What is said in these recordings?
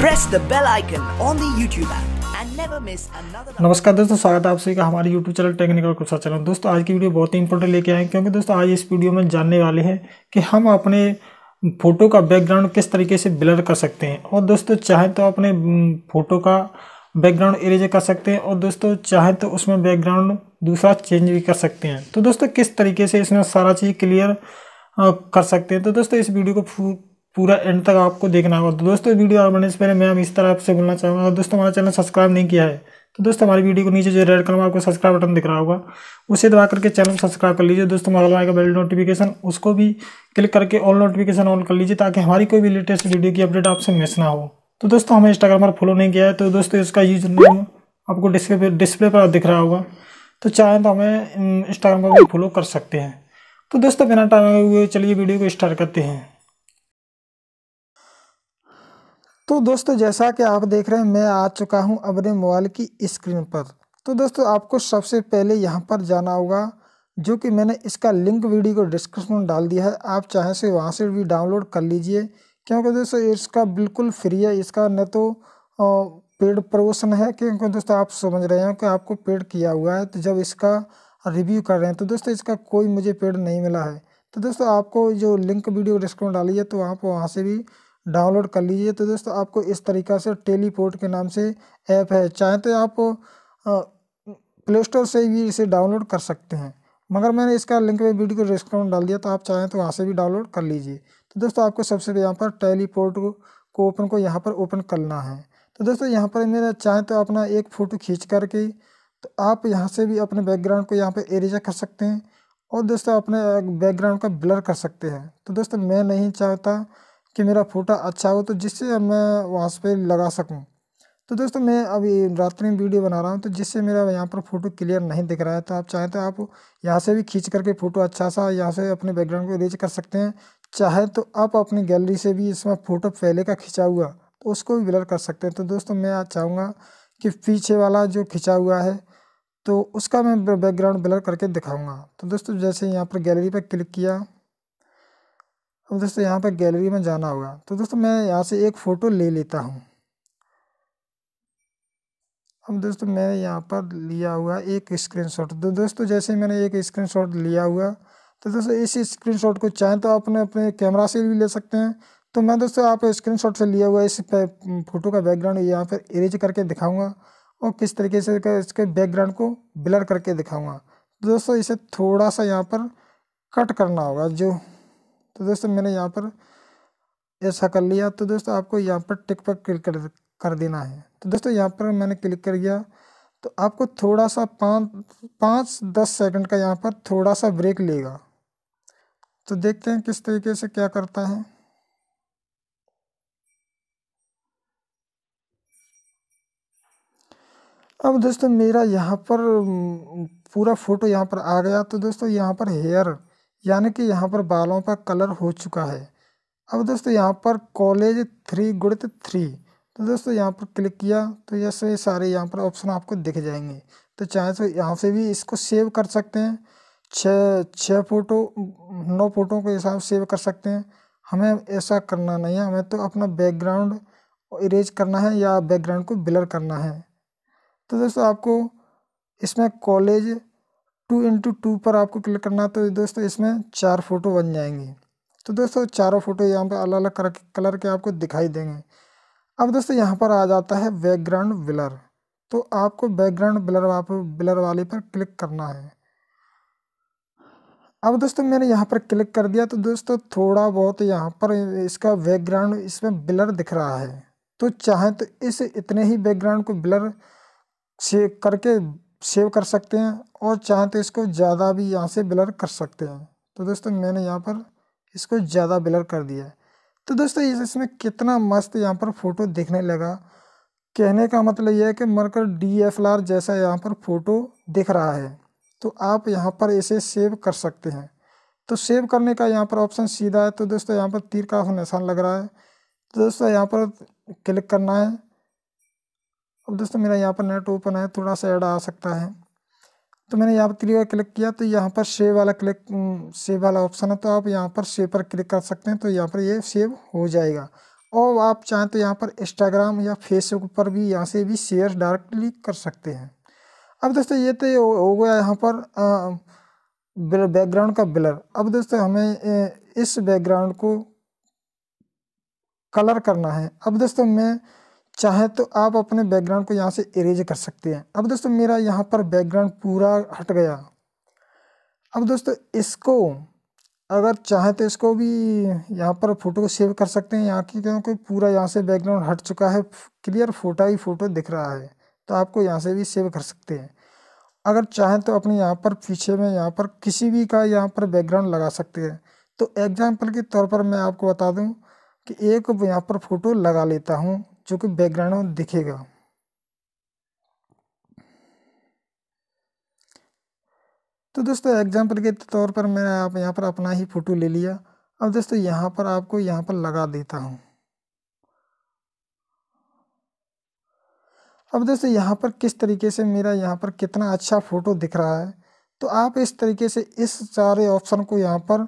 Press the bell icon on the YouTube app. नमस्कार दोस्तों स्वागत है आप सभी का हमारे YouTube चैनल टेक्निकल कुर्सा चैनल दोस्तों आज की वीडियो बहुत ही इंपॉर्टेंट लेके आए क्योंकि दोस्तों आज इस वीडियो में जानने वाले हैं कि हम अपने फ़ोटो का बैकग्राउंड किस तरीके से ब्लर कर सकते हैं और दोस्तों चाहे तो अपने फ़ोटो का बैकग्राउंड इरेज कर सकते हैं और दोस्तों चाहे तो उसमें बैकग्राउंड दूसरा चेंज भी कर सकते हैं तो दोस्तों किस तरीके से इसमें सारा चीज़ क्लियर कर सकते हैं तो दोस्तों इस वीडियो को पूरा एंड तक आपको देखना होगा तो दोस्तों वीडियो आप बनने से पहले मैं अब इस तरह आपसे बोलना चाहूँगा दोस्तों हमारा चैनल सब्सक्राइब नहीं किया है तो दोस्तों हमारी वीडियो को नीचे जो रेड कलर में आपको सब्सक्राइब बटन दिख रहा होगा उसे दबा करके चैनल सब्सक्राइब कर लीजिए दोस्तों हमारा आएगा बेल नोटिफिकेशन उसको भी क्लिक करके ऑल नोटिफिकेशन ऑन कर लीजिए ताकि हमारी कोई भी लेटेस्ट वीडियो की अपडेट आपसे मिस ना हो तो दोस्तों हमें इंस्टाग्राम पर फॉलो नहीं किया है तो दोस्तों इसका यूज नहीं आपको डिस्प्ले डिस्प्ले पर दिख रहा होगा तो चाहें तो हमें इंस्टाग्राम हम्म, पर भी फॉलो कर सकते हैं तो दोस्तों बिना टाइम हुए चलिए वीडियो को स्टार्ट करते हैं तो दोस्तों जैसा कि आप देख रहे हैं मैं आ चुका हूं अपने मोबाइल की स्क्रीन पर तो दोस्तों आपको सबसे पहले यहां पर जाना होगा जो कि मैंने इसका लिंक वीडियो को डिस्क्रिप्शन में डाल दिया है आप चाहे से तो वहां से भी डाउनलोड कर लीजिए क्योंकि दोस्तों इसका बिल्कुल फ्री है इसका न तो पेड प्रमोशन है क्योंकि दोस्तों आप समझ रहे हो कि आपको पेड किया हुआ है तो जब इसका रिव्यू कर रहे हैं तो दोस्तों इसका कोई मुझे पेड नहीं मिला है तो दोस्तों आपको जो लिंक वीडियो डिस्क्रिप्शन डाली है तो आप वहाँ से भी डाउनलोड कर लीजिए तो दोस्तों आपको इस तरीका से टेलीपोर्ट के नाम से ऐप है चाहे तो आप प्ले स्टोर से भी इसे डाउनलोड कर सकते हैं मगर मैंने इसका लिंक में वीडियो को डिस्क्रिप्शन डाल दिया तो आप चाहें तो वहाँ से भी डाउनलोड कर लीजिए तो दोस्तों आपको सबसे पहले यहाँ पर टेलीपोर्ट को ओपन को यहाँ पर ओपन करना है तो दोस्तों यहाँ पर मेरा चाहे तो अपना एक फ़ोटो खींच करके तो आप यहाँ से भी अपने बैकग्राउंड को यहाँ पर एरेजा कर सकते हैं और दोस्तों अपने बैकग्राउंड का ब्लर कर सकते हैं तो दोस्तों मैं नहीं चाहता कि मेरा फोटो अच्छा हो तो जिससे मैं वहाँ पे लगा सकूँ तो दोस्तों मैं अभी रात्रि में वीडियो बना रहा हूँ तो जिससे मेरा यहाँ पर फोटो क्लियर नहीं दिख रहा है तो आप चाहें तो आप यहाँ से भी खींच करके फ़ोटो अच्छा सा यहाँ से अपने बैकग्राउंड को रेज कर सकते हैं चाहे तो आप अपनी गैलरी से भी इसमें फ़ोटो पहले का खिंचा हुआ तो उसको भी ब्लर कर सकते हैं तो दोस्तों मैं आज चाहूँगा कि पीछे वाला जो खिंचा हुआ है तो उसका मैं बैकग्राउंड ब्लर करके दिखाऊँगा तो दोस्तों जैसे यहाँ पर गैलरी पर क्लिक किया अब दोस्तों यहाँ पर गैलरी में जाना होगा तो दोस्तों मैं यहाँ से एक फ़ोटो ले लेता हूँ अब दोस्तों मैंने यहाँ पर लिया हुआ एक स्क्रीनशॉट तो दोस्तों जैसे मैंने एक स्क्रीनशॉट लिया हुआ तो दोस्तों इस स्क्रीनशॉट को चाहें तो आप अपने अपने कैमरा से भी ले सकते हैं तो मैं दोस्तों आप स्क्रीनशॉट से लिया हुआ इस फोटो का बैकग्राउंड यहाँ पर इरेज करके दिखाऊंगा और किस तरीके से इसके बैकग्राउंड को ब्लर करके दिखाऊँगा तो दोस्तों इसे थोड़ा सा यहाँ पर कट करना होगा जो तो दोस्तों मैंने यहाँ पर ऐसा कर लिया तो दोस्तों आपको यहाँ पर टिक पर क्लिक कर कर देना है तो दोस्तों यहाँ पर मैंने क्लिक कर दिया तो आपको थोड़ा सा पाँच पाँच दस सेकंड का यहाँ पर थोड़ा सा ब्रेक लेगा तो देखते हैं किस तरीके से क्या करता है अब दोस्तों मेरा यहाँ पर पूरा फोटो यहाँ पर आ गया तो दोस्तों यहाँ पर हेयर यानी कि यहाँ पर बालों का कलर हो चुका है अब दोस्तों यहाँ पर कॉलेज थ्री गुड़ित थ्री तो दोस्तों यहाँ पर क्लिक किया तो ये सारे यहाँ पर ऑप्शन आपको दिख जाएंगे तो चाहे तो यहाँ से भी इसको सेव कर सकते हैं छः छः फ़ोटो नौ फ़ोटो के हिसाब से सेव कर सकते हैं हमें ऐसा करना नहीं है हमें तो अपना बैकग्राउंड इरेज करना है या बैकग्राउंड को ब्लर करना है तो दोस्तों आपको इसमें कॉलेज टू इंटू टू पर आपको क्लिक करना है तो दोस्तों इसमें चार फ़ोटो बन जाएंगी तो दोस्तों चारों फ़ोटो यहाँ पे अलग अलग कलर के आपको दिखाई देंगे अब दोस्तों यहाँ पर आ जाता है बैकग्राउंड ब्लर तो आपको बैकग्राउंड ब्लर वहाँ पर ब्लर वाले पर क्लिक करना है अब दोस्तों मैंने यहाँ पर क्लिक कर दिया तो दोस्तों थोड़ा बहुत यहाँ पर इसका बैकग्राउंड इसमें ब्लर दिख रहा है तो चाहे तो इस इतने ही बैकग्राउंड को ब्लर से करके सेव कर सकते हैं और चाहें तो इसको ज़्यादा भी यहाँ से ब्लर कर सकते हैं तो दोस्तों मैंने यहाँ पर इसको ज़्यादा ब्लर कर दिया है तो दोस्तों इसमें कितना मस्त यहाँ पर फ़ोटो दिखने लगा कहने का मतलब यह है कि मरकर डी एफ आर जैसा यहाँ पर फ़ोटो दिख रहा है तो आप यहाँ पर इसे सेव कर सकते हैं तो सेव करने का यहाँ पर ऑप्शन सीधा है तो दोस्तों यहाँ पर तीर का निशान लग रहा है तो दोस्तों यहाँ पर क्लिक करना है अब दोस्तों मेरा यहाँ पर नेट ओपन है थोड़ा सा ऐड आ सकता है तो मैंने यहाँ पर थ्री क्लिक किया तो यहाँ पर सेव वाला क्लिक सेव वाला ऑप्शन है तो आप यहाँ पर सेव पर क्लिक कर सकते हैं तो यहाँ पर ये यह सेव हो जाएगा और आप चाहें तो यहाँ पर इंस्टाग्राम या फेसबुक पर भी यहाँ से भी शेयर डायरेक्टली कर सकते हैं अब दोस्तों ये तो हो गया यहाँ पर बैकग्राउंड का ब्लर अब दोस्तों हमें इस बैकग्राउंड को कलर करना है अब दोस्तों मैं चाहे तो आप अपने बैकग्राउंड को यहाँ से इरेज कर सकते हैं अब दोस्तों मेरा यहाँ पर बैकग्राउंड पूरा हट गया अब दोस्तों इसको अगर चाहे तो इसको भी यहाँ पर फोटो को सेव कर सकते हैं यहाँ की क्योंकि पूरा यहाँ से बैकग्राउंड हट चुका है क्लियर फोटो ही फोटो दिख रहा है तो आपको यहाँ से भी सेव कर सकते हैं अगर चाहें तो अपने यहाँ पर पीछे में यहाँ पर किसी भी का यहाँ पर बैकग्राउंड लगा सकते हैं तो एग्जाम्पल के तौर पर मैं आपको बता दूँ कि एक यहाँ पर फ़ोटो लगा लेता हूँ जो कि बैकग्राउंड में दिखेगा तो दोस्तों एग्जांपल के तौर पर मैं आप यहाँ पर अपना ही फ़ोटो ले लिया अब दोस्तों यहाँ पर आपको यहाँ पर लगा देता हूँ अब दोस्तों यहाँ पर किस तरीके से मेरा यहाँ पर कितना अच्छा फ़ोटो दिख रहा है तो आप इस तरीके से इस सारे ऑप्शन को यहाँ पर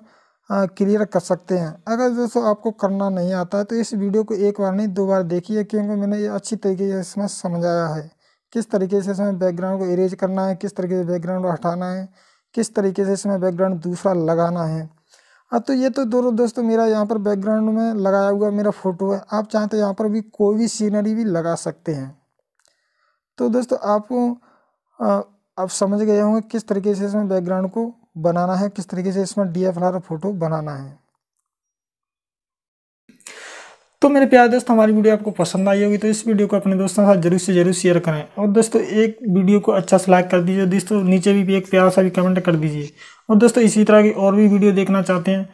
क्लियर हाँ, कर सकते हैं अगर दोस्तों आपको करना नहीं आता है तो इस वीडियो को एक बार नहीं दो बार देखिए क्योंकि मैंने ये अच्छी तरीके से इसमें समझाया है किस तरीके से इसमें बैकग्राउंड को इरेज करना है किस तरीके से बैकग्राउंड को हटाना है किस तरीके से इसमें बैकग्राउंड दूसरा लगाना है अब हाँ, तो ये तो दोनों दोस्तों मेरा यहाँ पर बैकग्राउंड में लगाया हुआ मेरा फ़ोटो है आप चाहें तो यहाँ पर भी कोई भी सीनरी भी लगा सकते हैं तो दोस्तों आपको हाँ, आप समझ गए होंगे किस तरीके से इसमें बैकग्राउंड को बनाना है किस तरीके से इसमें डी एफ फोटो बनाना है तो मेरे प्यार दोस्त हमारी वीडियो आपको पसंद आई होगी तो इस वीडियो को अपने दोस्तों के साथ जरूर से जरूर शेयर करें और दोस्तों एक वीडियो को अच्छा से लाइक कर दीजिए दोस्तों नीचे भी, भी एक प्यार सा भी कमेंट कर दीजिए और दोस्तों इसी तरह की और भी वीडियो देखना चाहते हैं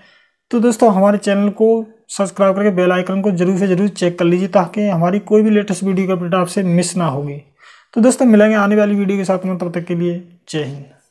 तो दोस्तों हमारे चैनल को सब्सक्राइब करके बेल आइकन को जरूर से जरूर चेक कर लीजिए ताकि हमारी कोई भी लेटेस्ट वीडियो का अपडेट आपसे मिस ना होगी तो दोस्तों मिलेंगे आने वाली वीडियो के साथ में तब तक के लिए जय हिंद